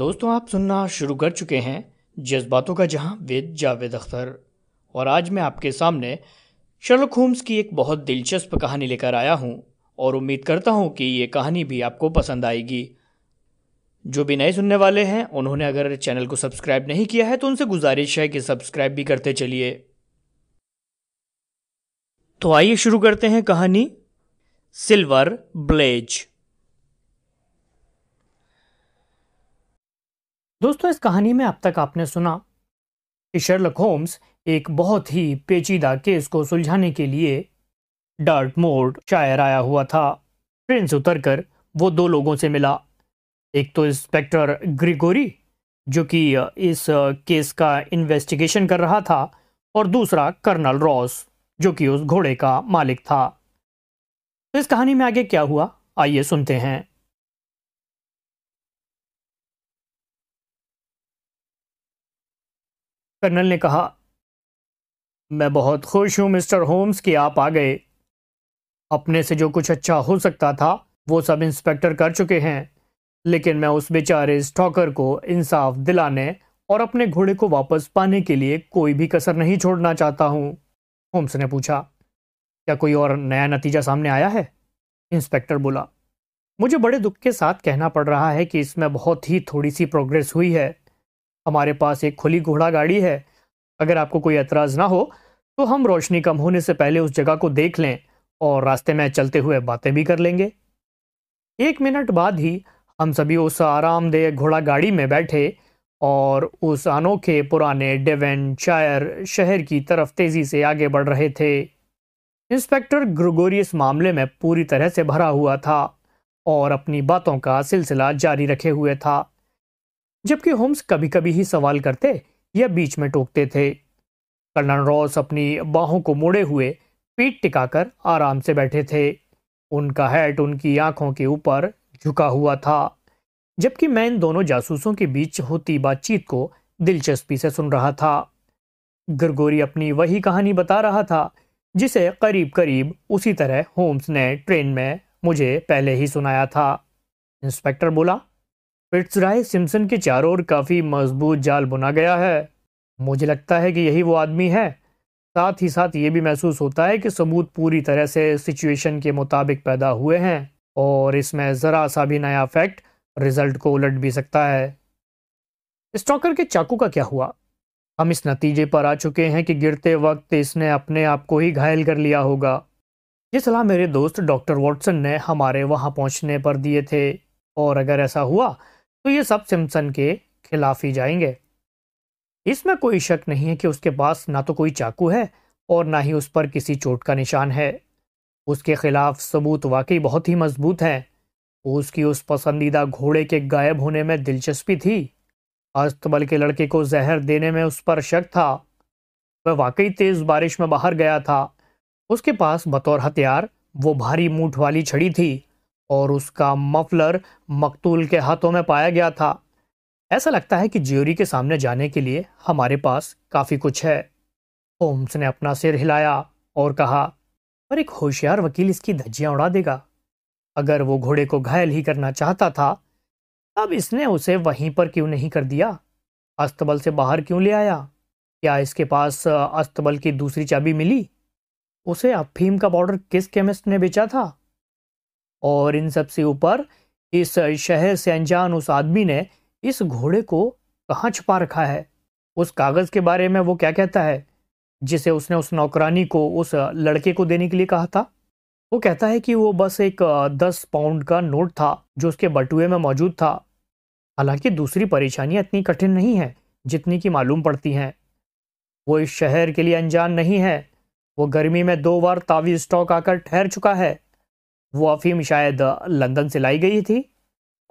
दोस्तों आप सुनना शुरू कर चुके हैं जज्बातों का जहां विद जावेद अख्तर और आज मैं आपके सामने शर्लक होम्स की एक बहुत दिलचस्प कहानी लेकर आया हूं और उम्मीद करता हूं कि ये कहानी भी आपको पसंद आएगी जो भी नए सुनने वाले हैं उन्होंने अगर चैनल को सब्सक्राइब नहीं किया है तो उनसे गुजारिश है कि सब्सक्राइब भी करते चलिए तो आइए शुरू करते हैं कहानी सिल्वर ब्लेज दोस्तों इस कहानी में अब तक आपने सुना कि शर्लक होम्स एक बहुत ही पेचीदा केस को सुलझाने के लिए डार्ट मोड शायर आया हुआ था ट्रेन से उतरकर वो दो लोगों से मिला एक तो इंस्पेक्टर ग्रिगोरी जो कि इस केस का इन्वेस्टिगेशन कर रहा था और दूसरा कर्नल रॉस जो कि उस घोड़े का मालिक था तो इस कहानी में आगे क्या हुआ आइए सुनते हैं कर्नल ने कहा मैं बहुत खुश हूं मिस्टर होम्स कि आप आ गए अपने से जो कुछ अच्छा हो सकता था वो सब इंस्पेक्टर कर चुके हैं लेकिन मैं उस बेचारे स्टॉकर को इंसाफ दिलाने और अपने घोड़े को वापस पाने के लिए कोई भी कसर नहीं छोड़ना चाहता हूं होम्स ने पूछा क्या कोई और नया नतीजा सामने आया है इंस्पेक्टर बोला मुझे बड़े दुख के साथ कहना पड़ रहा है कि इसमें बहुत ही थोड़ी सी प्रोग्रेस हुई है हमारे पास एक खुली घोड़ा गाड़ी है अगर आपको कोई एतराज़ ना हो तो हम रोशनी कम होने से पहले उस जगह को देख लें और रास्ते में चलते हुए बातें भी कर लेंगे एक मिनट बाद ही हम सभी उस आरामदेह घोड़ा गाड़ी में बैठे और उस अनोखे पुराने डेवन शायर शहर की तरफ तेज़ी से आगे बढ़ रहे थे इंस्पेक्टर ग्रोगोरी इस मामले में पूरी तरह से भरा हुआ था और अपनी बातों का सिलसिला जारी रखे हुए था जबकि होम्स कभी कभी ही सवाल करते या बीच में टोकते थे कर्नल रॉस अपनी बाहों को मोड़े हुए पीठ टिकाकर आराम से बैठे थे उनका हैट उनकी आंखों के ऊपर झुका हुआ था जबकि मैं इन दोनों जासूसों के बीच होती बातचीत को दिलचस्पी से सुन रहा था ग्रगोरी अपनी वही कहानी बता रहा था जिसे करीब करीब उसी तरह होम्स ने ट्रेन में मुझे पहले ही सुनाया था इंस्पेक्टर बोला पिट्सराय सिमसन के चारों ओर काफ़ी मजबूत जाल बुना गया है मुझे लगता है कि यही वो आदमी है साथ ही साथ ये भी महसूस होता है कि सबूत पूरी तरह से सिचुएशन के मुताबिक पैदा हुए हैं और इसमें ज़रा सा भी नया फैक्ट रिजल्ट को उलट भी सकता है स्टॉकर के चाकू का क्या हुआ हम इस नतीजे पर आ चुके हैं कि गिरते वक्त इसने अपने आप को ही घायल कर लिया होगा ये सलाह मेरे दोस्त डॉक्टर वॉटसन ने हमारे वहां पहुंचने पर दिए थे और अगर ऐसा हुआ तो ये सब सिम्सन के खिलाफ ही जाएंगे इसमें कोई शक नहीं है कि उसके पास ना तो कोई चाकू है और ना ही उस पर किसी चोट का निशान है उसके खिलाफ सबूत वाकई बहुत ही मजबूत हैं उसकी उस पसंदीदा घोड़े के गायब होने में दिलचस्पी थी अस्तबल के लड़के को जहर देने में उस पर शक था वह वाकई तेज बारिश में बाहर गया था उसके पास बतौर हथियार वो भारी मूठ वाली छड़ी थी और उसका मफलर मकतूल के हाथों में पाया गया था ऐसा लगता है कि ज्योरी के सामने जाने के लिए हमारे पास काफ़ी कुछ है होम्स ने अपना सिर हिलाया और कहा पर एक होशियार वकील इसकी धज्जियां उड़ा देगा अगर वो घोड़े को घायल ही करना चाहता था तब इसने उसे वहीं पर क्यों नहीं कर दिया अस्तबल से बाहर क्यों ले आया क्या इसके पास अस्तबल की दूसरी चाबी मिली उसे अफीम का पाउडर किस केमिस्ट ने बेचा था और इन सब से ऊपर इस शहर से अनजान उस आदमी ने इस घोड़े को कहाँ छुपा रखा है उस कागज़ के बारे में वो क्या कहता है जिसे उसने उस नौकरानी को उस लड़के को देने के लिए कहा था वो कहता है कि वो बस एक दस पाउंड का नोट था जो उसके बटुए में मौजूद था हालांकि दूसरी परेशानियां इतनी कठिन नहीं है जितनी की मालूम पड़ती हैं वो इस शहर के लिए अनजान नहीं है वो गर्मी में दो बार तावी स्टॉक आकर ठहर चुका है वो अफीम शायद लंदन से लाई गई थी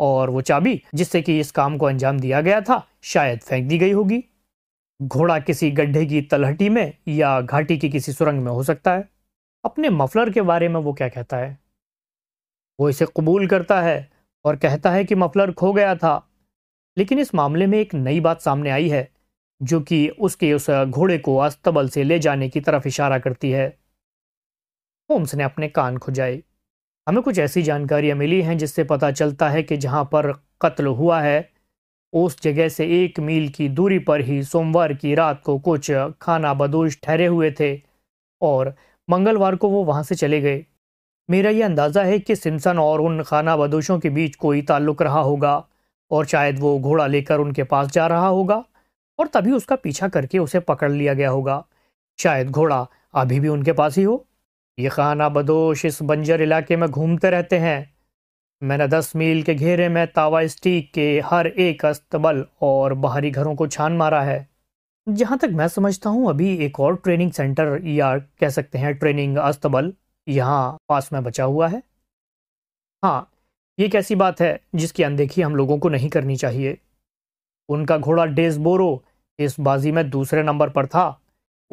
और वो चाबी जिससे कि इस काम को अंजाम दिया गया था शायद फेंक दी गई होगी घोड़ा किसी गड्ढे की तलहटी में या घाटी की किसी सुरंग में हो सकता है अपने मफलर के बारे में वो क्या कहता है वो इसे कबूल करता है और कहता है कि मफलर खो गया था लेकिन इस मामले में एक नई बात सामने आई है जो कि उसके उस घोड़े को अस्तबल से ले जाने की तरफ इशारा करती है होम्स ने अपने कान खुजाए हमें कुछ ऐसी जानकारियाँ मिली हैं जिससे पता चलता है कि जहाँ पर कत्ल हुआ है उस जगह से एक मील की दूरी पर ही सोमवार की रात को कुछ खाना बदोश ठहरे हुए थे और मंगलवार को वो वहाँ से चले गए मेरा यह अंदाज़ा है कि सिमसन और उन खाना बदोशों के बीच कोई ताल्लुक रहा होगा और शायद वो घोड़ा लेकर उनके पास जा रहा होगा और तभी उसका पीछा करके उसे पकड़ लिया गया होगा शायद घोड़ा अभी भी उनके पास ही हो ये खाना बदोश इस बंजर इलाके में घूमते रहते हैं मैंने दस मील के घेरे में तावा स्टीक के हर एक अस्तबल और बाहरी घरों को छान मारा है जहाँ तक मैं समझता हूँ अभी एक और ट्रेनिंग सेंटर या कह सकते हैं ट्रेनिंग अस्तबल यहाँ पास में बचा हुआ है हाँ ये कैसी ऐसी बात है जिसकी अनदेखी हम लोगों को नहीं करनी चाहिए उनका घोड़ा डेजबोरो इस बाजी में दूसरे नंबर पर था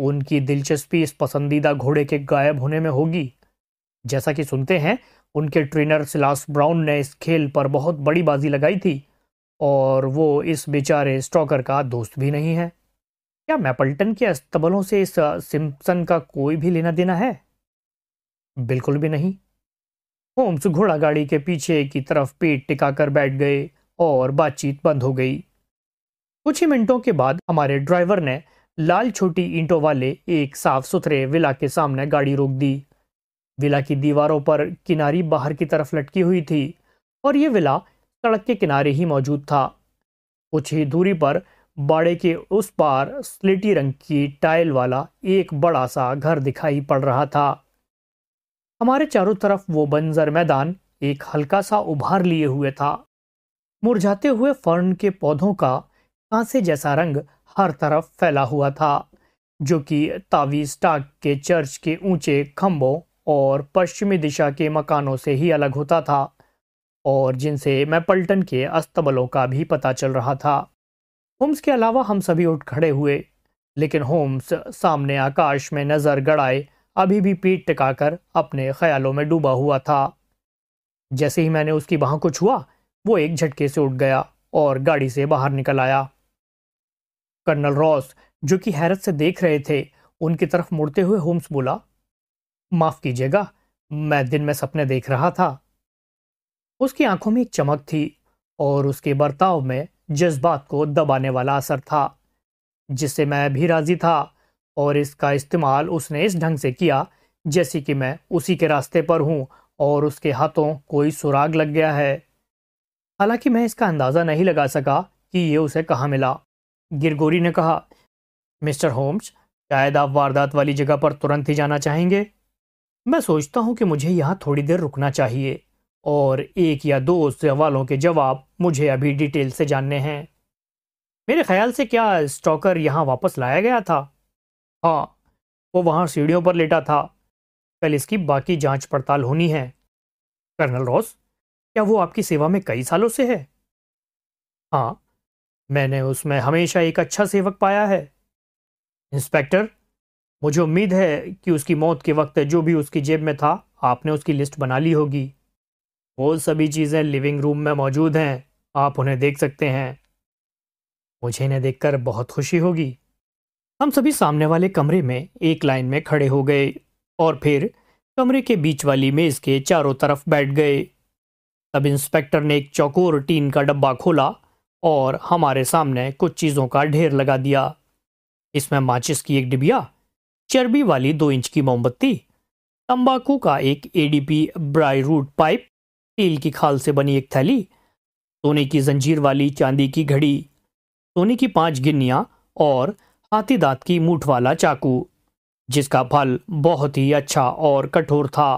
उनकी दिलचस्पी इस पसंदीदा घोड़े के गायब होने में होगी जैसा कि सुनते हैं उनके ट्रेनर सिलास ब्राउन ने इस खेल पर बहुत बड़ी बाजी लगाई थी और वो इस बेचारे स्टॉकर का दोस्त भी नहीं है क्या मैपल्टन के अस्तबलों से इस सिम्पसन का कोई भी लेना देना है बिल्कुल भी नहीं होम्स घोड़ा गाड़ी के पीछे की तरफ पीठ टिकाकर बैठ गए और बातचीत बंद हो गई कुछ ही मिनटों के बाद हमारे ड्राइवर ने लाल छोटी ईंटों वाले एक साफ सुथरे विला के सामने गाड़ी रोक दी विला की दीवारों पर किनारी बाहर की तरफ लटकी हुई थी और ये विला सड़क के किनारे ही मौजूद था कुछ ही दूरी पर बाड़े के उस पार स्लेटी रंग की टाइल वाला एक बड़ा सा घर दिखाई पड़ रहा था हमारे चारों तरफ वो बंजर मैदान एक हल्का सा उभार लिए हुए था मुरझाते हुए फर्न के पौधों का कांसे जैसा रंग हर तरफ फैला हुआ था जो कि तावीज टाक के चर्च के ऊंचे खम्भों और पश्चिमी दिशा के मकानों से ही अलग होता था और जिनसे मैपल्टन के अस्तबलों का भी पता चल रहा था होम्स के अलावा हम सभी उठ खड़े हुए लेकिन होम्स सामने आकाश में नज़र गड़ाए अभी भी पीठ टिकाकर अपने ख्यालों में डूबा हुआ था जैसे ही मैंने उसकी बाह को छुआ वो एक झटके से उठ गया और गाड़ी से बाहर निकल आया कर्नल रॉस जो कि हैरत से देख रहे थे उनकी तरफ मुड़ते हुए होम्स बोला माफ कीजिएगा मैं दिन में सपने देख रहा था उसकी आंखों में एक चमक थी और उसके बर्ताव में जज्बात को दबाने वाला असर था जिससे मैं भी राजी था और इसका इस्तेमाल उसने इस ढंग से किया जैसे कि मैं उसी के रास्ते पर हूं और उसके हाथों कोई सुराग लग गया है हालांकि मैं इसका अंदाज़ा नहीं लगा सका कि ये उसे कहाँ मिला गिरगोरी ने कहा मिस्टर होम्स शायद आप वारदात वाली जगह पर तुरंत ही जाना चाहेंगे मैं सोचता हूं कि मुझे यहाँ थोड़ी देर रुकना चाहिए और एक या दो सवालों के जवाब मुझे अभी डिटेल से जानने हैं मेरे ख्याल से क्या स्टॉकर यहाँ वापस लाया गया था हाँ वो वहाँ सीढ़ियों पर लेटा था कल इसकी बाकी जांच पड़ताल होनी है कर्नल रॉस क्या वो आपकी सेवा में कई सालों से है हाँ मैंने उसमें हमेशा एक अच्छा सेवक पाया है इंस्पेक्टर मुझे उम्मीद है कि उसकी मौत के वक्त जो भी उसकी जेब में था आपने उसकी लिस्ट बना ली होगी वो सभी चीज़ें लिविंग रूम में मौजूद हैं आप उन्हें देख सकते हैं मुझे इन्हें देखकर बहुत खुशी होगी हम सभी सामने वाले कमरे में एक लाइन में खड़े हो गए और फिर कमरे के बीच वाली मेज के चारों तरफ बैठ गए तब इंस्पेक्टर ने एक चौकोर टीन का डब्बा खोला और हमारे सामने कुछ चीज़ों का ढेर लगा दिया इसमें माचिस की एक डिबिया चर्बी वाली दो इंच की मोमबत्ती तंबाकू का एक एडीपी ब्राई रूट पाइप तेल की खाल से बनी एक थैली सोने की जंजीर वाली चांदी की घड़ी सोने की पांच गिन्नियां और हाथी दांत की मूठ वाला चाकू जिसका फल बहुत ही अच्छा और कठोर था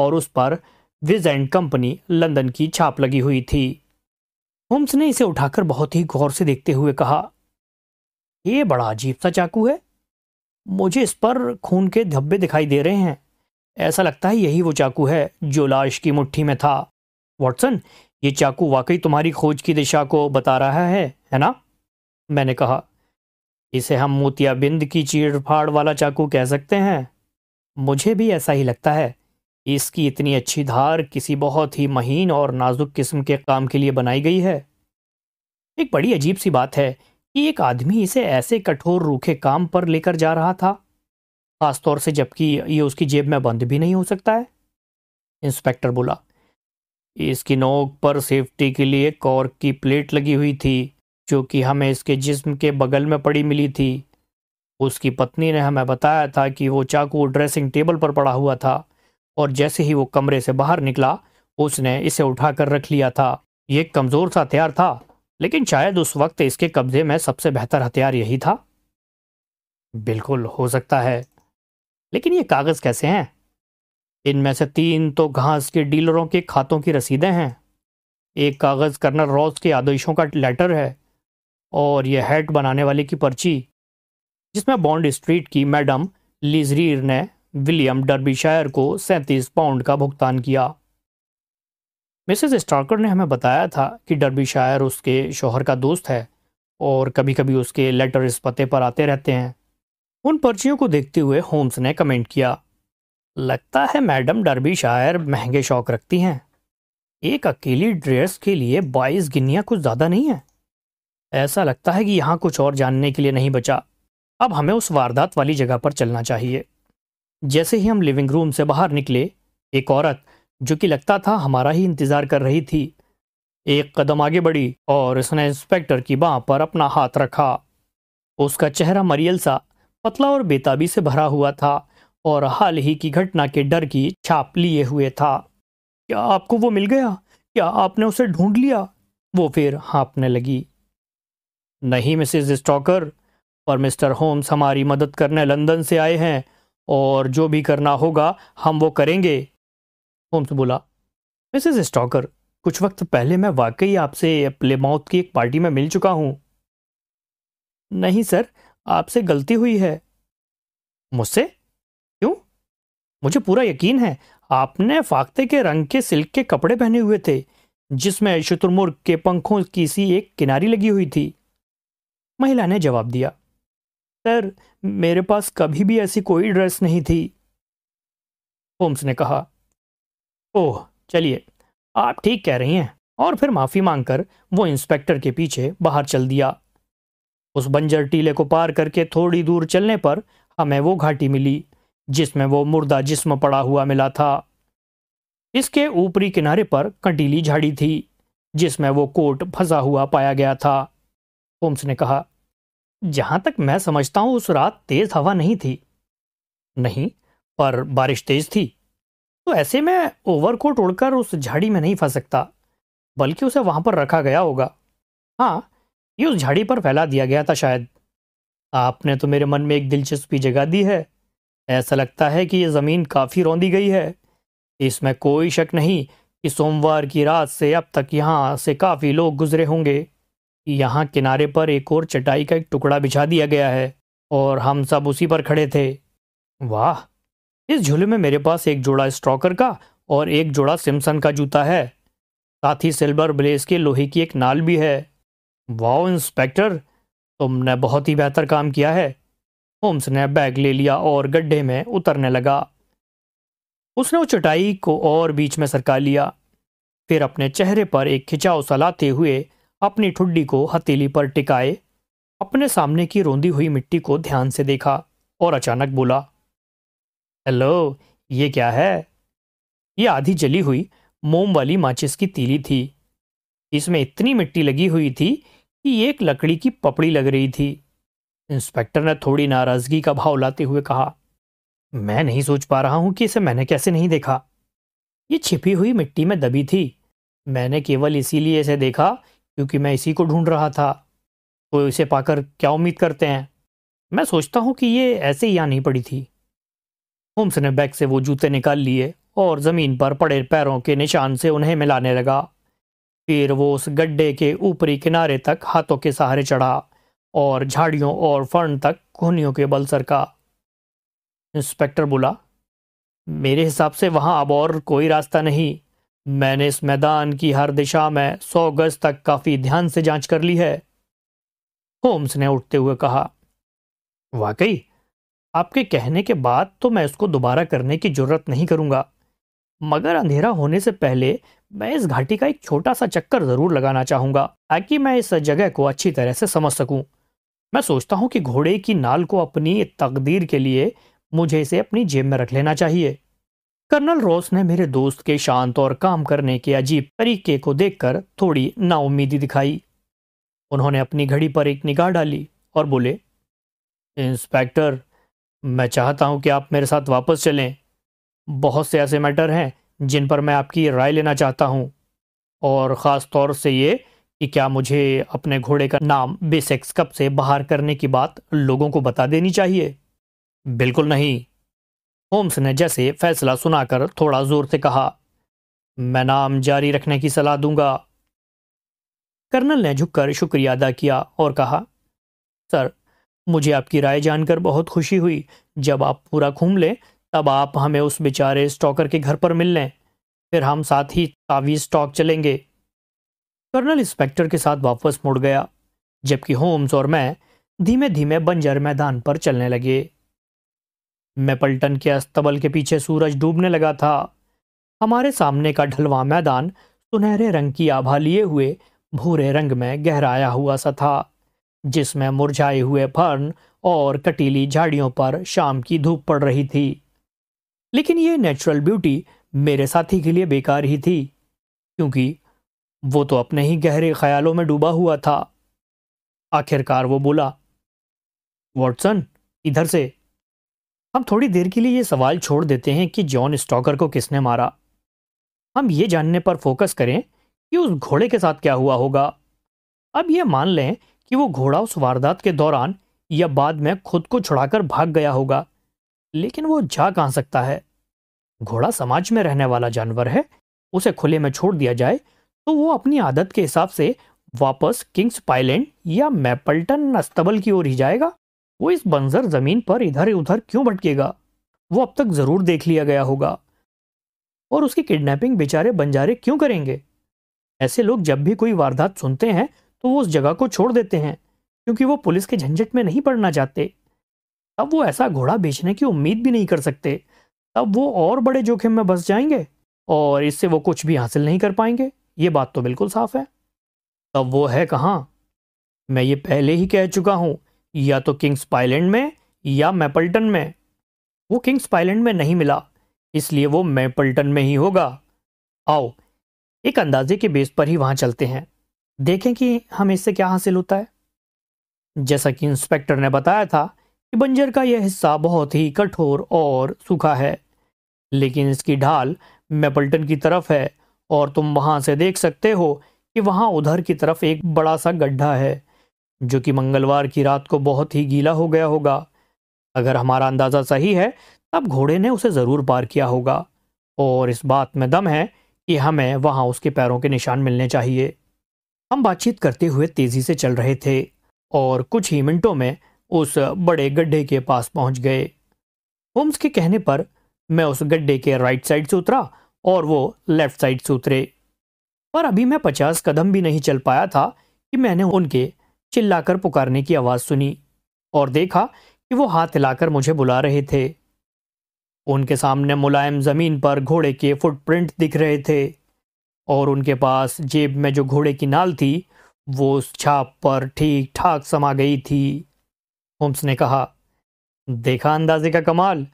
और उस पर विज एंड कंपनी लंदन की छाप लगी हुई थी होम्स ने इसे उठाकर बहुत ही गौर से देखते हुए कहा यह बड़ा अजीब सा चाकू है मुझे इस पर खून के धब्बे दिखाई दे रहे हैं ऐसा लगता है यही वो चाकू है जो लाश की मुट्ठी में था वॉटसन ये चाकू वाकई तुम्हारी खोज की दिशा को बता रहा है है ना मैंने कहा इसे हम मोतियाबिंद की चीड़फाड़ वाला चाकू कह सकते हैं मुझे भी ऐसा ही लगता है इसकी इतनी अच्छी धार किसी बहुत ही महीन और नाजुक किस्म के काम के लिए बनाई गई है एक बड़ी अजीब सी बात है कि एक आदमी इसे ऐसे कठोर रूखे काम पर लेकर जा रहा था खासतौर से जबकि ये उसकी जेब में बंद भी नहीं हो सकता है इंस्पेक्टर बोला इसकी नोक पर सेफ्टी के लिए कॉर्क की प्लेट लगी हुई थी जो कि हमें इसके जिस्म के बगल में पड़ी मिली थी उसकी पत्नी ने हमें बताया था कि वो चाकू ड्रेसिंग टेबल पर पड़ा हुआ था और जैसे ही वो कमरे से बाहर निकला उसने इसे उठाकर रख लिया था ये कमज़ोर सा हथियार था लेकिन शायद उस वक्त इसके कब्जे में सबसे बेहतर हथियार यही था बिल्कुल हो सकता है लेकिन ये कागज़ कैसे हैं इनमें से तीन तो घास के डीलरों के खातों की रसीदें हैं एक कागज़ कर्नल रॉस के आदेशों का लेटर है और यह हैट बनाने वाले की पर्ची जिसमें बॉन्ड स्ट्रीट की मैडम लिजरीर ने विलियम डर्बीशायर को सैंतीस पाउंड का भुगतान किया मिसेज स्टार्कर ने हमें बताया था कि डर्बीशायर उसके शोहर का दोस्त है और कभी कभी उसके लेटर इस पते पर आते रहते हैं उन पर्चियों को देखते हुए होम्स ने कमेंट किया लगता है मैडम डरबी शायर महंगे शौक रखती हैं एक अकेली ड्रेस के लिए बाईस गिनिया कुछ ज़्यादा नहीं है ऐसा लगता है कि यहाँ कुछ और जानने के लिए नहीं बचा अब हमें उस वारदात वाली जगह पर चलना चाहिए जैसे ही हम लिविंग रूम से बाहर निकले एक औरत जो कि लगता था हमारा ही इंतज़ार कर रही थी एक कदम आगे बढ़ी और उसने इंस्पेक्टर की बाह पर अपना हाथ रखा उसका चेहरा मरियल सा पतला और बेताबी से भरा हुआ था और हाल ही की घटना के डर की छाप लिए हुए था क्या आपको वो मिल गया क्या आपने उसे ढूंढ लिया वो फिर हाँपने लगी नहीं मिसेज स्टॉकर पर मिस्टर होम्स हमारी मदद करने लंदन से आए हैं और जो भी करना होगा हम वो करेंगे होम्स बोला मिसेज स्टॉकर कुछ वक्त पहले मैं वाकई आपसे प्लेमाउथ की एक पार्टी में मिल चुका हूं नहीं सर आपसे गलती हुई है मुझसे क्यों मुझे पूरा यकीन है आपने फाकते के रंग के सिल्क के कपड़े पहने हुए थे जिसमें शुतुरमुर्ग के पंखों की सी एक किनारी लगी हुई थी महिला ने जवाब दिया सर मेरे पास कभी भी ऐसी कोई ड्रेस नहीं थी होम्स ने कहा ओह चलिए आप ठीक कह रही हैं और फिर माफी मांगकर वो इंस्पेक्टर के पीछे बाहर चल दिया उस बंजर टीले को पार करके थोड़ी दूर चलने पर हमें वो घाटी मिली जिसमें वो मुर्दा जिस्म पड़ा हुआ मिला था इसके ऊपरी किनारे पर कंटीली झाड़ी थी जिसमें वो कोट फंसा हुआ पाया गया था होम्स ने कहा जहां तक मैं समझता हूं उस रात तेज हवा नहीं थी नहीं पर बारिश तेज थी तो ऐसे में ओवरकोट उड़कर उस झाड़ी में नहीं फंस सकता बल्कि उसे वहां पर रखा गया होगा हाँ ये उस झाड़ी पर फैला दिया गया था शायद आपने तो मेरे मन में एक दिलचस्पी जगा दी है ऐसा लगता है कि ये ज़मीन काफ़ी रौंदी गई है इसमें कोई शक नहीं कि सोमवार की रात से अब तक यहाँ से काफ़ी लोग गुजरे होंगे कि यहाँ किनारे पर एक और चटाई का एक टुकड़ा बिछा दिया गया है और हम सब उसी पर खड़े थे वाह इस झूले में मेरे पास एक जोड़ा स्ट्रॉकर का और एक जोड़ा सिमसन का जूता है साथ ही सिल्वर ब्लेस के लोहे की एक नाल भी है वाओ इंस्पेक्टर तुमने बहुत ही बेहतर काम किया है होम्स ने बैग ले लिया और गड्ढे में उतरने लगा उसने उस चटाई को और बीच में सरका लिया फिर अपने चेहरे पर एक खिंचाव सलाते हुए अपनी ठुड्डी को हथेली पर टिकाए अपने सामने की रोंदी हुई मिट्टी को ध्यान से देखा और अचानक बोला हेलो ये क्या है ये आधी जली हुई मोम वाली माचिस की तीली थी इसमें इतनी मिट्टी लगी हुई थी कि एक लकड़ी की पपड़ी लग रही थी इंस्पेक्टर ने थोड़ी नाराजगी का भाव लाते हुए कहा मैं नहीं सोच पा रहा हूं कि इसे मैंने कैसे नहीं देखा ये छिपी हुई मिट्टी में दबी थी मैंने केवल इसीलिए इसे देखा क्योंकि मैं इसी को ढूंढ रहा था तो इसे पाकर क्या उम्मीद करते हैं मैं सोचता हूं कि ये ऐसे ही आनी पड़ी थी होम्स ने बैग से वो जूते निकाल लिए और ज़मीन पर पड़े पैरों के निशान से उन्हें मिलाने लगा फिर वो उस गड्ढे के ऊपरी किनारे तक हाथों के सहारे चढ़ा और झाड़ियों और फर्न तक कोहनियों के बल सरका इंस्पेक्टर बोला मेरे हिसाब से वहां अब और कोई रास्ता नहीं मैंने इस मैदान की हर दिशा में सौ गज तक काफी ध्यान से जांच कर ली है होम्स ने उठते हुए कहा वाकई आपके कहने के बाद तो मैं इसको दोबारा करने की जरूरत नहीं करूंगा मगर अंधेरा होने से पहले मैं इस घाटी का एक छोटा सा चक्कर जरूर लगाना चाहूंगा ताकि मैं इस जगह को अच्छी तरह से समझ सकूं मैं सोचता हूं कि घोड़े की नाल को अपनी तकदीर के लिए मुझे इसे अपनी जेब में रख लेना चाहिए कर्नल रोस ने मेरे दोस्त के शांत और काम करने के अजीब तरीके को देखकर थोड़ी नाउमीदी दिखाई उन्होंने अपनी घड़ी पर एक निगाह डाली और बोले इंस्पेक्टर मैं चाहता हूं कि आप मेरे साथ वापस चलें बहुत से ऐसे मैटर हैं जिन पर मैं आपकी राय लेना चाहता हूं और ख़ास तौर से ये कि क्या मुझे अपने घोड़े का नाम बेसेक्स कप से बाहर करने की बात लोगों को बता देनी चाहिए बिल्कुल नहीं होम्स ने जैसे फैसला सुनाकर थोड़ा जोर से कहा मैं नाम जारी रखने की सलाह दूंगा कर्नल ने झुककर शुक्रिया अदा किया और कहा सर मुझे आपकी राय जानकर बहुत खुशी हुई जब आप पूरा घूम लें तब आप हमें उस बेचारे स्टॉकर के घर पर मिल लें फिर हम साथ ही तावी स्टॉक चलेंगे कर्नल इंस्पेक्टर के साथ वापस मुड़ गया जबकि होम्स और मैं धीमे धीमे बंजर मैदान पर चलने लगे मेपल्टन के अस्तबल के पीछे सूरज डूबने लगा था हमारे सामने का ढलवा मैदान सुनहरे रंग की आभा लिए हुए भूरे रंग में गहराया हुआ सा था जिसमें मुरझाए हुए फर्न और कटीली झाड़ियों पर शाम की धूप पड़ रही थी लेकिन ये नेचुरल ब्यूटी मेरे साथी के लिए बेकार ही थी क्योंकि वो तो अपने ही गहरे ख्यालों में डूबा हुआ था आखिरकार वो बोला वॉटसन इधर से हम थोड़ी देर के लिए ये सवाल छोड़ देते हैं कि जॉन स्टॉकर को किसने मारा हम ये जानने पर फोकस करें कि उस घोड़े के साथ क्या हुआ होगा अब यह मान लें कि वो घोड़ा उस वारदात के दौरान या बाद में खुद को छुड़ाकर भाग गया होगा लेकिन वो जा कहाँ सकता है घोड़ा समाज में रहने वाला जानवर है उसे खुले में छोड़ दिया जाए तो वो अपनी आदत के हिसाब से वापस किंग्स पाइलैंड या मैपल्टन अस्तबल की ओर ही जाएगा वो इस बंजर जमीन पर इधर उधर क्यों भटकेगा वो अब तक जरूर देख लिया गया होगा और उसकी किडनैपिंग बेचारे बंजारे क्यों करेंगे ऐसे लोग जब भी कोई वारदात सुनते हैं तो वो उस जगह को छोड़ देते हैं क्योंकि वो पुलिस के झंझट में नहीं पड़ना चाहते तब वो ऐसा घोड़ा बेचने की उम्मीद भी नहीं कर सकते तब वो और बड़े जोखिम में बस जाएंगे और इससे वो कुछ भी हासिल नहीं कर पाएंगे ये बात तो बिल्कुल साफ है तब वो है कहाँ मैं ये पहले ही कह चुका हूं या तो किंग्स पाइलैंड में या मैपल्टन में वो किंग्स पाइलैंड में नहीं मिला इसलिए वो मैपल्टन में ही होगा आओ एक अंदाजे के बेस पर ही वहां चलते हैं देखें कि हमें इससे क्या हासिल होता है जैसा कि इंस्पेक्टर ने बताया था कि बंजर का यह हिस्सा बहुत ही कठोर और सूखा है लेकिन इसकी ढाल मैपल्टन की तरफ है और तुम वहां से देख सकते हो कि वहां उधर की तरफ एक बड़ा सा गड्ढा है जो कि मंगलवार की रात को बहुत ही गीला हो गया होगा अगर हमारा अंदाज़ा सही है तब घोड़े ने उसे ज़रूर पार किया होगा और इस बात में दम है कि हमें वहाँ उसके पैरों के निशान मिलने चाहिए हम बातचीत करते हुए तेज़ी से चल रहे थे और कुछ ही मिनटों में उस बड़े गड्ढे के पास पहुँच गए होम्स के कहने पर मैं उस गड्ढे के राइट साइड से उतरा और वो लेफ्ट साइड से उतरे पर अभी मैं पचास कदम भी नहीं चल पाया था कि मैंने उनके चिल्लाकर पुकारने की आवाज सुनी और देखा कि वो हाथ हिलाकर मुझे बुला रहे थे उनके सामने मुलायम जमीन पर घोड़े के फुटप्रिंट दिख रहे थे और उनके पास जेब में जो घोड़े की नाल थी वो उस छाप पर ठीक ठाक समा गई थी होम्स ने कहा देखा अंदाजे का कमाल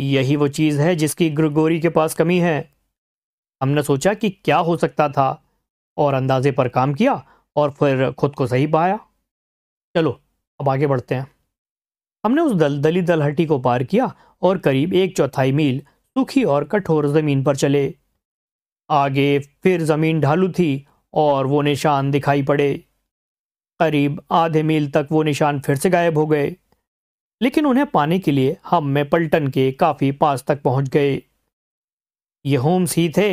यही वो चीज़ है जिसकी ग्रगोरी के पास कमी है हमने सोचा कि क्या हो सकता था और अंदाजे पर काम किया और फिर खुद को सही पाया चलो अब आगे बढ़ते हैं हमने उस दल दली दलहटी को पार किया और करीब एक चौथाई मील सूखी और कठोर ज़मीन पर चले आगे फिर ज़मीन ढालू थी और वो निशान दिखाई पड़े करीब आधे मील तक वो निशान फिर से गायब हो गए लेकिन उन्हें पाने के लिए हम में पलटन के काफ़ी पास तक पहुंच गए ये होम्स ही थे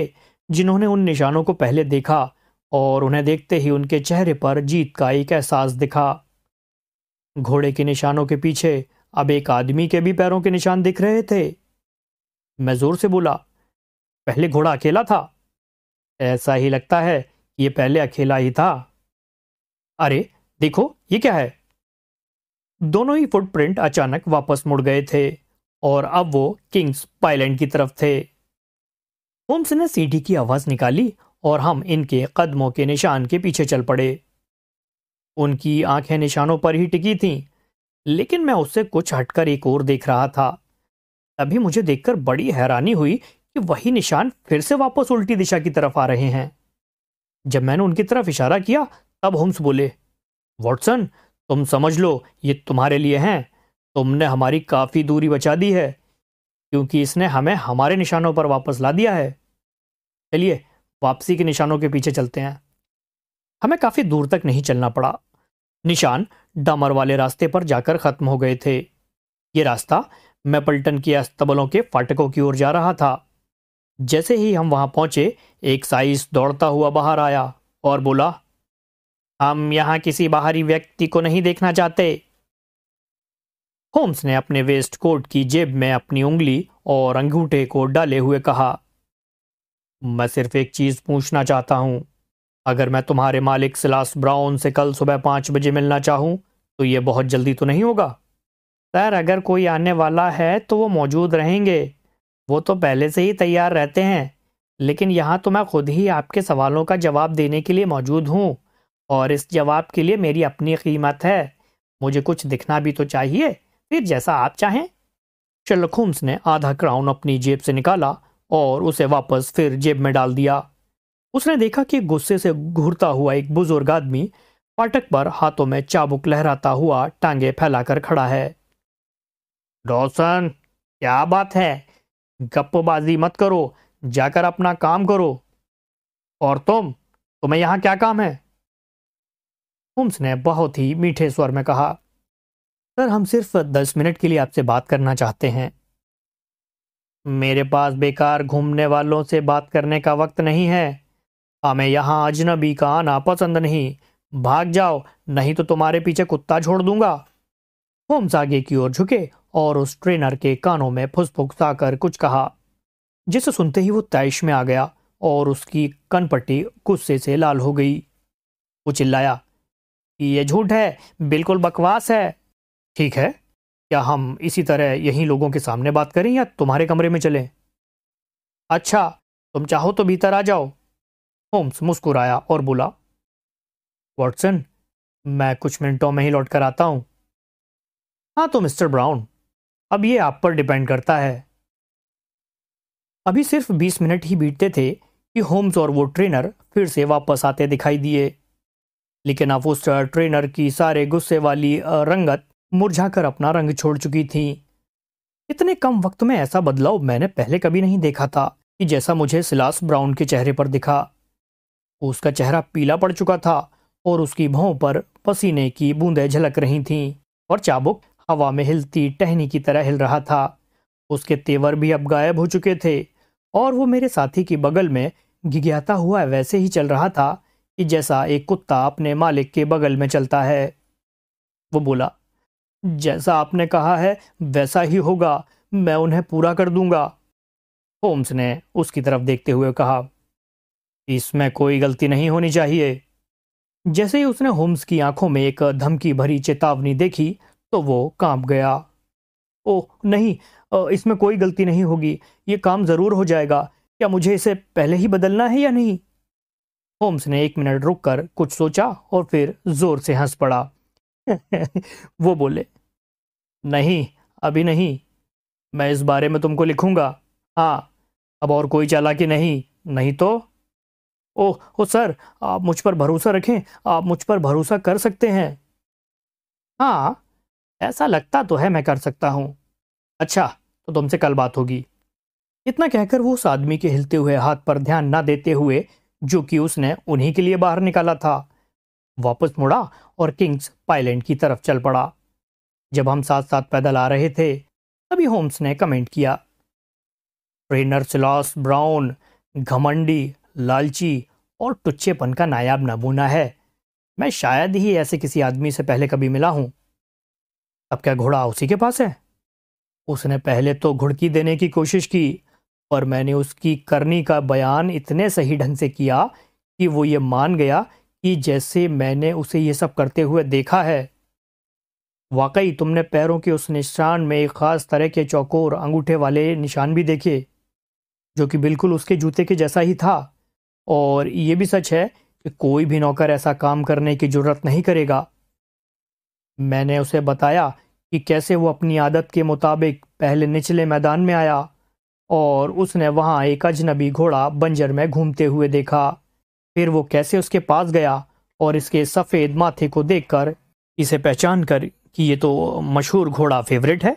जिन्होंने उन निशानों को पहले देखा और उन्हें देखते ही उनके चेहरे पर जीत का एक एहसास दिखा घोड़े के निशानों के पीछे अब एक आदमी के भी पैरों के निशान दिख रहे थे मैं जोर से बोला पहले घोड़ा अकेला था ऐसा ही लगता है ये पहले अकेला ही था अरे देखो ये क्या है दोनों ही फुटप्रिंट अचानक वापस मुड़ गए थे और अब वो किंग्स पाइलैंड की तरफ थे होम्स ने सीढ़ी की आवाज निकाली और हम इनके कदमों के निशान के पीछे चल पड़े उनकी आंखें निशानों पर ही टिकी थीं लेकिन मैं उससे कुछ हटकर एक और देख रहा था तभी मुझे देखकर बड़ी हैरानी हुई कि वही निशान फिर से वापस उल्टी दिशा की तरफ आ रहे हैं जब मैंने उनकी तरफ इशारा किया तब होम्स बोले वॉटसन तुम समझ लो ये तुम्हारे लिए हैं तुमने हमारी काफ़ी दूरी बचा दी है क्योंकि इसने हमें हमारे निशानों पर वापस ला दिया है चलिए वापसी के निशानों के पीछे चलते हैं हमें काफ़ी दूर तक नहीं चलना पड़ा निशान डामर वाले रास्ते पर जाकर खत्म हो गए थे ये रास्ता मैपल्टन के अस्तबलों के फाटकों की ओर जा रहा था जैसे ही हम वहां पहुंचे एक साइस दौड़ता हुआ बाहर आया और बोला हम यहां किसी बाहरी व्यक्ति को नहीं देखना चाहते होम्स ने अपने वेस्ट कोट की जेब में अपनी उंगली और अंगूठे को डाले हुए कहा मैं सिर्फ एक चीज पूछना चाहता हूं अगर मैं तुम्हारे मालिक सिलास ब्राउन से कल सुबह पाँच बजे मिलना चाहूँ तो ये बहुत जल्दी तो नहीं होगा सर अगर कोई आने वाला है तो वो मौजूद रहेंगे वो तो पहले से ही तैयार रहते हैं लेकिन यहाँ तो मैं खुद ही आपके सवालों का जवाब देने के लिए मौजूद हूँ और इस जवाब के लिए मेरी अपनी कीमत है मुझे कुछ दिखना भी तो चाहिए फिर जैसा आप चाहें शलखुम्स ने आधा क्राउन अपनी जेब से निकाला और उसे वापस फिर जेब में डाल दिया उसने देखा कि गुस्से से घूरता हुआ एक बुजुर्ग आदमी फाटक पर हाथों में चाबुक लहराता हुआ टांगे फैलाकर खड़ा है डॉसन क्या बात है गप्पबाजी मत करो जाकर अपना काम करो और तुम तुम्हें यहां क्या काम है होम्स ने बहुत ही मीठे स्वर में कहा सर हम सिर्फ दस मिनट के लिए आपसे बात करना चाहते हैं मेरे पास बेकार घूमने वालों से बात करने का वक्त नहीं है हमें यहाँ अजनबी का आना पसंद नहीं भाग जाओ नहीं तो तुम्हारे पीछे कुत्ता छोड़ दूंगा होम्स आगे की ओर झुके और उस ट्रेनर के कानों में फुसफुसा कर कुछ कहा जिसे सुनते ही वो तैश में आ गया और उसकी कनपट्टी गुस्से से लाल हो गई वो चिल्लाया ये झूठ है बिल्कुल बकवास है ठीक है क्या हम इसी तरह यहीं लोगों के सामने बात करें या तुम्हारे कमरे में चलें अच्छा तुम चाहो तो भीतर आ जाओ होम्स मुस्कुराया और बोला वॉटसन मैं कुछ मिनटों में ही लौट कर आता हूं हाँ तो मिस्टर ब्राउन अब ये आप पर डिपेंड करता है अभी सिर्फ बीस मिनट ही बीतते थे कि होम्स और वो ट्रेनर फिर से वापस आते दिखाई दिए लेकिन अब उस ट्रेनर की सारे गुस्से वाली रंगत मुरझाकर अपना रंग छोड़ चुकी थी इतने कम वक्त में ऐसा बदलाव मैंने पहले कभी नहीं देखा था कि जैसा मुझे सिलास ब्राउन के चेहरे पर दिखा उसका चेहरा पीला पड़ चुका था और उसकी भौं पर पसीने की बूंदें झलक रही थीं और चाबुक हवा में हिलती टहनी की तरह हिल रहा था उसके तेवर भी अब गायब हो चुके थे और वो मेरे साथी के बगल में घिघियाता हुआ वैसे ही चल रहा था कि जैसा एक कुत्ता अपने मालिक के बगल में चलता है वो बोला जैसा आपने कहा है वैसा ही होगा मैं उन्हें पूरा कर दूंगा होम्स ने उसकी तरफ देखते हुए कहा इसमें कोई गलती नहीं होनी चाहिए जैसे ही उसने होम्स की आंखों में एक धमकी भरी चेतावनी देखी तो वो कांप गया ओह नहीं इसमें कोई गलती नहीं होगी ये काम जरूर हो जाएगा क्या मुझे इसे पहले ही बदलना है या नहीं होम्स ने एक मिनट रुककर कुछ सोचा और फिर जोर से हंस पड़ा वो बोले नहीं अभी नहीं मैं इस बारे में तुमको लिखूंगा हाँ अब और कोई चालाकी नहीं नहीं तो ओह ओ सर आप मुझ पर भरोसा रखें आप मुझ पर भरोसा कर सकते हैं हाँ ऐसा लगता तो है मैं कर सकता हूँ अच्छा तो तुमसे कल बात होगी इतना कहकर वो उस आदमी के हिलते हुए हाथ पर ध्यान ना देते हुए जो कि उसने उन्हीं के लिए बाहर निकाला था वापस मुड़ा और किंग्स पाइलैंड की तरफ चल पड़ा जब हम साथ साथ पैदल आ रहे थे तभी होम्स ने कमेंट किया ट्रेनर सिलास ब्राउन घमंडी लालची और टुच्चेपन का नायाब नमूना है मैं शायद ही ऐसे किसी आदमी से पहले कभी मिला हूं अब क्या घोड़ा उसी के पास है उसने पहले तो घुड़की देने की कोशिश की पर मैंने उसकी करनी का बयान इतने सही ढंग से किया कि वो ये मान गया कि जैसे मैंने उसे ये सब करते हुए देखा है वाकई तुमने पैरों के उस निशान में एक ख़ास तरह के चौकोर अंगूठे वाले निशान भी देखे जो कि बिल्कुल उसके जूते के जैसा ही था और ये भी सच है कि कोई भी नौकर ऐसा काम करने की जरूरत नहीं करेगा मैंने उसे बताया कि कैसे वो अपनी आदत के मुताबिक पहले निचले मैदान में आया और उसने वहाँ एक अजनबी घोड़ा बंजर में घूमते हुए देखा फिर वो कैसे उसके पास गया और इसके सफ़ेद माथे को देखकर इसे पहचान कर कि ये तो मशहूर घोड़ा फेवरेट है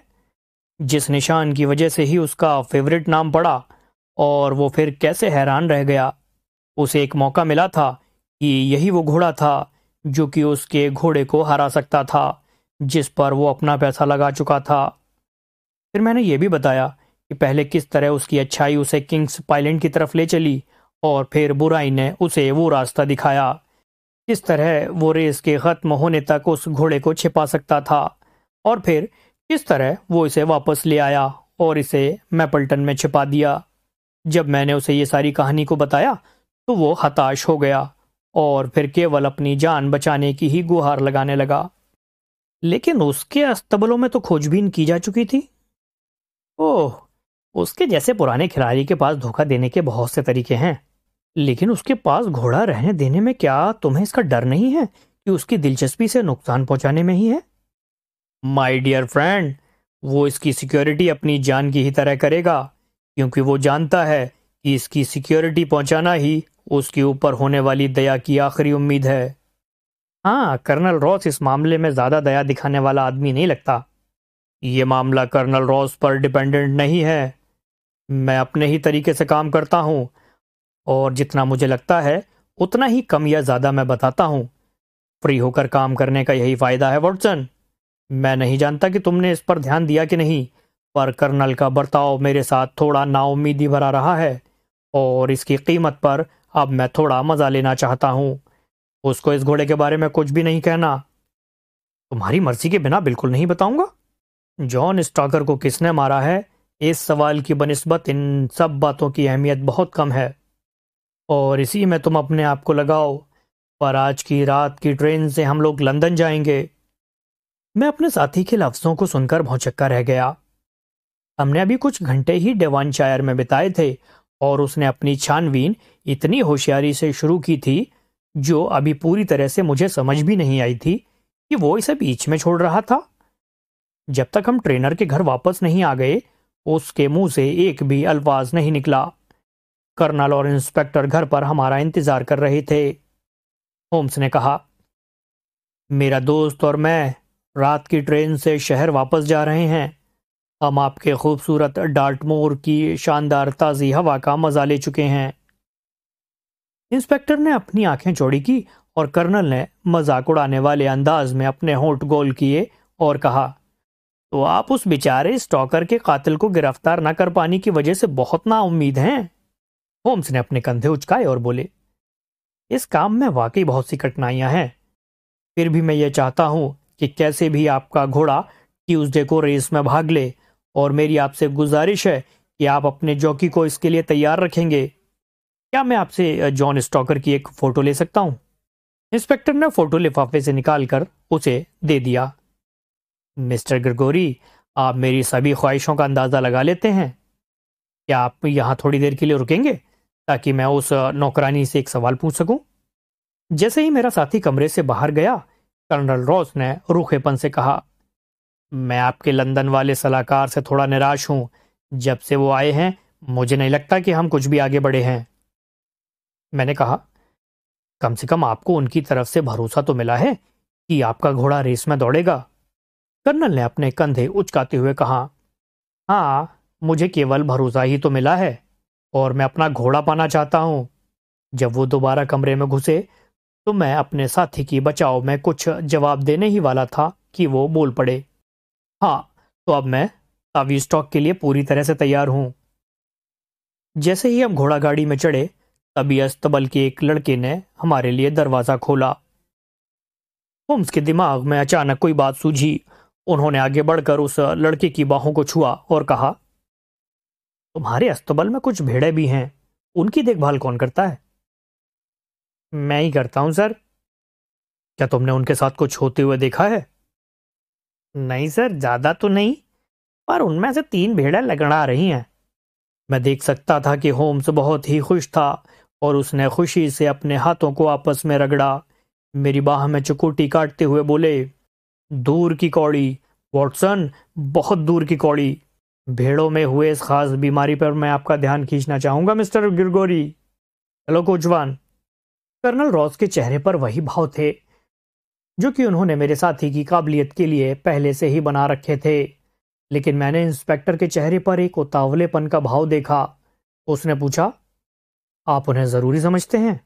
जिस निशान की वजह से ही उसका फेवरेट नाम पड़ा और वो फिर कैसे हैरान रह गया उसे एक मौका मिला था कि यही वो घोड़ा था जो कि उसके घोड़े को हरा सकता था जिस पर वो अपना पैसा लगा चुका था फिर मैंने ये भी बताया कि पहले किस तरह उसकी अच्छाई उसे किंग्स पाइलेंट की तरफ ले चली और फिर बुराई ने उसे वो रास्ता दिखाया किस तरह वो रेस के ख़त्म होने तक उस घोड़े को छिपा सकता था और फिर किस तरह वो इसे वापस ले आया और इसे मैपल्टन में छिपा दिया जब मैंने उसे ये सारी कहानी को बताया तो वो हताश हो गया और फिर केवल अपनी जान बचाने की ही गुहार लगाने लगा लेकिन उसके अस्तबलों में तो खोजबीन की जा चुकी थी ओह उसके जैसे पुराने खिलाड़ी के पास धोखा देने के बहुत से तरीके हैं लेकिन उसके पास घोड़ा रहने देने में क्या तुम्हें इसका डर नहीं है कि उसकी दिलचस्पी से नुकसान पहुंचाने में ही है माय डियर फ्रेंड वो इसकी सिक्योरिटी अपनी जान की ही तरह करेगा क्योंकि वो जानता है इसकी सिक्योरिटी पहुंचाना ही उसके ऊपर होने वाली दया की आखिरी उम्मीद है हाँ कर्नल रॉस इस मामले में ज्यादा दया दिखाने वाला आदमी नहीं लगता ये मामला कर्नल रॉस पर डिपेंडेंट नहीं है मैं अपने ही तरीके से काम करता हूँ और जितना मुझे लगता है उतना ही कम या ज़्यादा मैं बताता हूँ फ्री होकर काम करने का यही फ़ायदा है वॉटसन मैं नहीं जानता कि तुमने इस पर ध्यान दिया कि नहीं पर कर्नल का बर्ताव मेरे साथ थोड़ा नाउमीदी भरा रहा है और इसकी कीमत पर अब मैं थोड़ा मज़ा लेना चाहता हूँ उसको इस घोड़े के बारे में कुछ भी नहीं कहना तुम्हारी मर्जी के बिना बिल्कुल नहीं बताऊंगा जॉन स्टॉकर को किसने मारा है इस सवाल की बनस्बत इन सब बातों की अहमियत बहुत कम है और इसी में तुम अपने आप को लगाओ पर आज की रात की ट्रेन से हम लोग लंदन जाएंगे मैं अपने साथी के लफ्ज़ों को सुनकर भौचक्का रह गया हमने अभी कुछ घंटे ही शायर में बिताए थे और उसने अपनी छानबीन इतनी होशियारी से शुरू की थी जो अभी पूरी तरह से मुझे समझ भी नहीं आई थी कि वो इसे बीच में छोड़ रहा था जब तक हम ट्रेनर के घर वापस नहीं आ गए उसके मुंह से एक भी अल्फाज नहीं निकला कर्नल और इंस्पेक्टर घर पर हमारा इंतजार कर रहे थे होम्स ने कहा मेरा दोस्त और मैं रात की ट्रेन से शहर वापस जा रहे हैं हम आपके खूबसूरत डार्टमोर की शानदार ताज़ी हवा का मज़ा ले चुके हैं इंस्पेक्टर ने अपनी आंखें चौड़ी की और कर्नल ने मजाक उड़ाने वाले अंदाज में अपने होंठ गोल किए और कहा तो आप उस बेचारे स्टॉकर के कातिल को गिरफ्तार ना कर पाने की वजह से बहुत ना उम्मीद हैं होम्स ने अपने कंधे उचकाए और बोले इस काम में वाकई बहुत सी कठिनाइयां हैं फिर भी मैं ये चाहता हूं कि कैसे भी आपका घोड़ा ट्यूजडे को रेस में भाग ले और मेरी आपसे गुजारिश है कि आप अपने जॉकी को इसके लिए तैयार रखेंगे क्या मैं आपसे जॉन स्टॉकर की एक फ़ोटो ले सकता हूं इंस्पेक्टर ने फ़ोटो लिफाफे से निकालकर उसे दे दिया मिस्टर ग्रगोरी आप मेरी सभी ख्वाहिशों का अंदाज़ा लगा लेते हैं क्या आप यहां थोड़ी देर के लिए रुकेंगे ताकि मैं उस नौकरानी से एक सवाल पूछ सकूं? जैसे ही मेरा साथी कमरे से बाहर गया कर्नल रॉस ने रूखेपन से कहा मैं आपके लंदन वाले सलाहकार से थोड़ा निराश हूं जब से वो आए हैं मुझे नहीं लगता कि हम कुछ भी आगे बढ़े हैं मैंने कहा कम से कम आपको उनकी तरफ से भरोसा तो मिला है कि आपका घोड़ा रेस में दौड़ेगा कर्नल ने अपने कंधे उचकाते हुए कहा हाँ मुझे केवल भरोसा ही तो मिला है और मैं अपना घोड़ा पाना चाहता हूं जब वो दोबारा कमरे में घुसे तो मैं अपने साथी की बचाव में कुछ जवाब देने ही वाला था कि वो बोल पड़े हाँ तो अब मैं तावीज टॉक के लिए पूरी तरह से तैयार हूं जैसे ही हम घोड़ा गाड़ी में चढ़े तभी अस्तबल के एक लड़के ने हमारे लिए दरवाज़ा खोला होम्स के दिमाग में अचानक कोई बात सूझी उन्होंने आगे बढ़कर उस लड़के की बाहों को छुआ और कहा तुम्हारे अस्तबल में कुछ भेड़े भी हैं उनकी देखभाल कौन करता है मैं ही करता हूं सर क्या तुमने उनके साथ कुछ होते हुए देखा है नहीं सर ज्यादा तो नहीं पर उनमें से तीन भेड़ें लगड़ा रही हैं मैं देख सकता था कि होम्स बहुत ही खुश था और उसने खुशी से अपने हाथों को आपस में रगड़ा मेरी बाह में चुकुटी काटते हुए बोले दूर की कौड़ी वॉटसन बहुत दूर की कौड़ी भेड़ों में हुए इस खास बीमारी पर मैं आपका ध्यान खींचना चाहूंगा मिस्टर गिरगोरी हेलो कोचवान कर्नल रॉस के चेहरे पर वही भाव थे जो कि उन्होंने मेरे साथी की काबिलियत के लिए पहले से ही बना रखे थे लेकिन मैंने इंस्पेक्टर के चेहरे पर एक उतावलेपन का भाव देखा उसने पूछा आप उन्हें ज़रूरी समझते हैं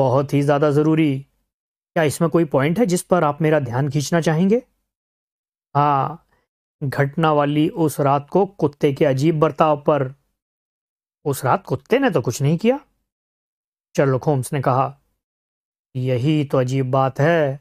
बहुत ही ज़्यादा ज़रूरी क्या इसमें कोई पॉइंट है जिस पर आप मेरा ध्यान खींचना चाहेंगे हाँ घटना वाली उस रात को कुत्ते के अजीब बर्ताव पर उस रात कुत्ते ने तो कुछ नहीं किया चलो होम्स ने कहा यही तो अजीब बात है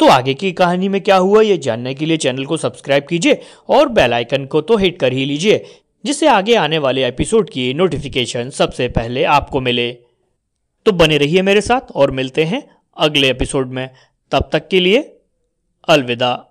तो आगे की कहानी में क्या हुआ ये जानने के लिए चैनल को सब्सक्राइब कीजिए और बेल आइकन को तो हिट कर ही लीजिए जिससे आगे आने वाले एपिसोड की नोटिफिकेशन सबसे पहले आपको मिले तो बने रहिए मेरे साथ और मिलते हैं अगले एपिसोड में तब तक के लिए अलविदा